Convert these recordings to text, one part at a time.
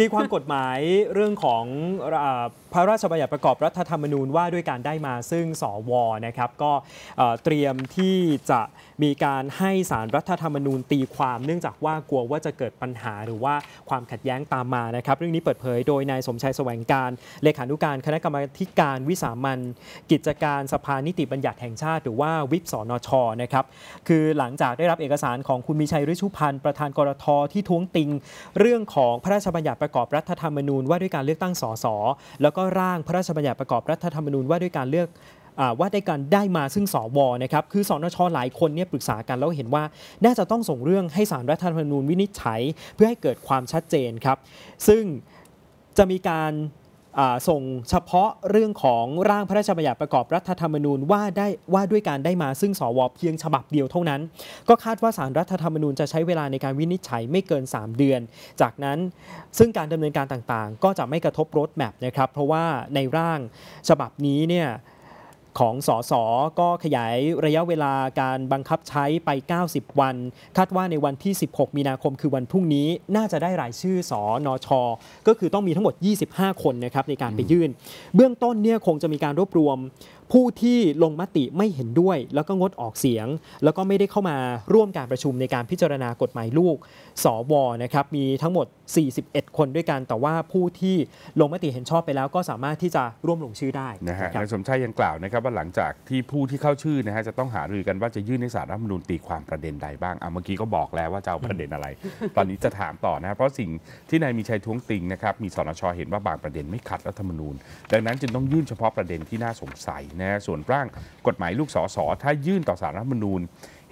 ตีความกฎหมายเรื่องของพระราชบัญญัติประกอบรัฐธรรมนูญว่าด้วยการได้มาซึ่งสวนะครับก็เตรียมที่จะมีการให้สารรัฐธรรมนูญตีความเนื่องจากว่ากลัวว่าจะเกิดปัญหาหรือว่าความขัดแย้งตามมานะครับเรื่องนี้เปิดเผยโดยนายสมชายแสวงการเลขานุการคณะกรรมการวิสามันกิจการ สภานิติบัญญัติแห่งชาติหรือว่าวิปสอนชนะครับคือหลังจากได้รับเอกสารของคุณมีชัยฤชุพันธ์ประธานกรทที่ท้วงติงเรื่องของพระราชบัญญัติประกอบรัฐธรรมนูญว่าด้วยการเลือกตั้งสสแล้วก็ร่างพระราชบัญญัติประกอบรัฐธรรมนูญว่าด้วยการเลือกว่าได้การได้มาซึ่งสวนะครับคือสอนชหลายคนเนี่ยปรึกษากันแล้วเห็นว่า น่าจะต้องส่งเรื่องให้สารรัฐธรรมนูญวินิจฉัยเพื่อให้เกิดความชัดเจนครับซึ่งจะมีการส่งเฉพาะเรื่องของร่างพระราชบัญญัติประกอบรัฐธรรมนูญว่าได้ว่าด้วยการได้มาซึ่งสวเพียงฉบับเดียวเท่านั้น ก็คาดว่าสารรัฐธรรมนูญจะใช้เวลาในการวินิจฉัยไม่เกิน 3 เดือน จากนั้นซึ่งการดำเนินการต่างๆ ก็จะไม่กระทบรถแมพนะครับ เพราะว่าในร่างฉบับนี้เนี่ยของสสก็ขยายระยะเวลาการบังคับใช้ไป 90 วันคาดว่าในวันที่ 16 มีนาคมคือวันพรุ่งนี้น่าจะได้รายชื่อสอนอชอก็คือต้องมีทั้งหมด 25 คนนะครับในการไปยื่น เบื้องต้นเนี่ยคงจะมีการรวบรวม ผู้ที่ลงมติไม่เห็นด้วย แล้วก็งดออกเสียง แล้วก็ไม่ได้เข้ามาร่วมการประชุมในการพิจารณากฎหมายลูกสวนะครับมีทั้งหมด 41 คนด้วยกันแต่ว่าผู้ที่ลงมติเห็นชอบไปแล้ว ก็สามารถที่จะร่วมลงชื่อได้นะฮะนายสมชายยังกล่าวนะครับับว่าหลังจากที่ผู้ที่เข้าชื่อนะฮะจะต้องหารือกันว่าจะยื่นในสารรัฐมนูลตีความประเด็นใดบ้างอ่ะเมื่อกี้ก็บอกแล้วว่าจะเอาประเด็นอะไร ตอนนี้จะถามต่อนะ เพราะสิ่งที่นายมีชัยท้วงติงนะครับ มีสนชเห็นว่าบางประเด็นไม่ขัดรัฐมนูญ ดังนั้นจึงต้องยื่นเฉพาะประเด็นที่น่าสงสัยนะส่วนร่างกฎหมายลูกสสถ้ายื่นต่อสารรัฐมนูล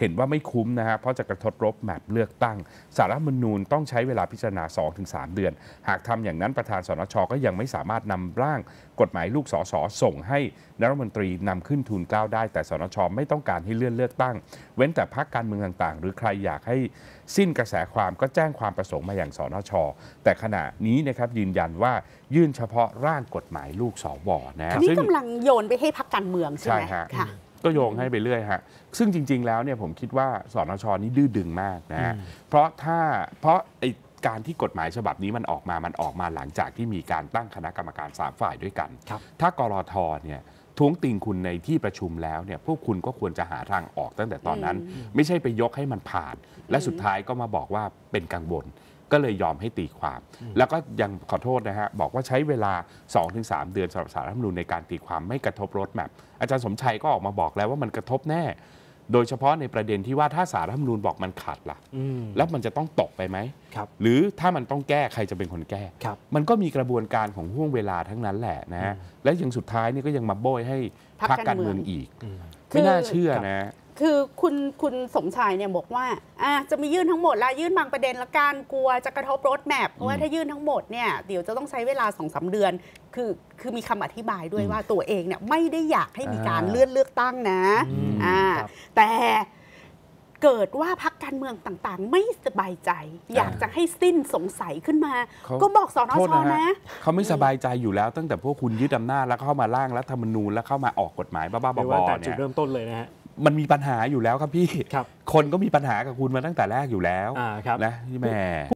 เห็นว่าไม่คุ้มนะับเพราะจะกระทบรบแมปเลือกตั้ง สารรัฐมนูญต้องใช้เวลาพิจารณา 2-3 เดือน หากทำอย่างนั้นประธานสนช ก็ยังไม่สามารถนำร่างกฎหมายลูกสสส่งให้นรัฐมนตรีนำขึ้นทูลเกล้าได้ แต่สนช ไม่ต้องการให้เลื่อนเลือกตั้ง เว้นแต่พรรคการเมืองต่าง ๆ หรือใครอยากให้สิ้นกระแสความก็แจ้งความประสงค์มาอย่างสนชแต่ขณะนี้นะครับยืนยันว่ายื่นเฉพาะร่างกฎหมายลูกสวนะนี่กำลังโยนไปให้พรรคการเมืองใช่ไหมใช่ะก็โยงให้ไปเรื่อยฮะ ซึ่งจริงๆ แล้วเนี่ยผมคิดว่าสนชนี่ดื้อดึงมากนะฮะเพราะถ้าเพราะไอการที่กฎหมายฉบับนี้มันออกมามันออกมาหลังจากที่มีการตั้งคณะกรรมการสามฝ่ายด้วยกันถ้ากรทเนี่ยทวงติงคุณในที่ประชุมแล้วเนี่ยพวกคุณก็ควรจะหาทางออกตั้งแต่ตอนนั้น ไม่ใช่ไปยกให้มันผ่าน และสุดท้ายก็มาบอกว่าเป็นกังวลก็เลยยอมให้ตีความ แล้วก็ยังขอโทษนะฮะ บอกว่าใช้เวลา 2-3 เดือนสำหรับสารรัฐธรรมนูญในการตีความ ไม่กระทบรถแมพอาจารย์สมชัยก็ออกมาบอกแล้วว่ามันกระทบแน่ โดยเฉพาะในประเด็นที่ว่าถ้าสารรัฐธรรมนูญบอกมันขัดละ่ะแล้วมันจะต้องตกไปไหมรหรือถ้ามันต้องแก้ใครจะเป็นคนแก้ มันก็มีกระบวนการของห่วงเวลาทั้งนั้นแหละนะ และยังสุดท้ายนี่ก็ยังมาโบยให้พักการเมืองอีกไม่น่าเชื่อนะคือคุณคุณสมชายเนี่ยบอกว่าอ่าจะมียื่นทั้งหมดละยื่นบางประเด็นละกันกลัวจะกระทบรถแมพเพราะว่าถ้ายื่นทั้งหมดเนี่ยเดี๋ยวจะต้องใช้เวลาสองสาเดือนคือคือมีคำอธิบายด้วยว่าตัวเองเนี่ยไม่ได้อยากให้มีการเลื่อนเลือกตั้งนะอ่าแต่เกิดว่าพักการเมืองต่างๆ ไม่สบายใจ อยากจะให้สิ้นสงสัยขึ้นมา ก็บอกสอนอชอนะเขาไม่สบายใจอยู่แล้ว ตั้งแต่พวกคุณยึดอำนาจแล้วเข้ามาร่างรัฐธรรมนูญ แล้วเข้ามาออกกฎหมายบ้าๆบอๆเนี่ยจุดเริ่มต้นเลยนะฮะมันมีปัญหาอยู่แล้วครับพี่ คนก็มีปัญหากับคุณมาตั้งแต่แรกอยู่แล้วนะี่แม่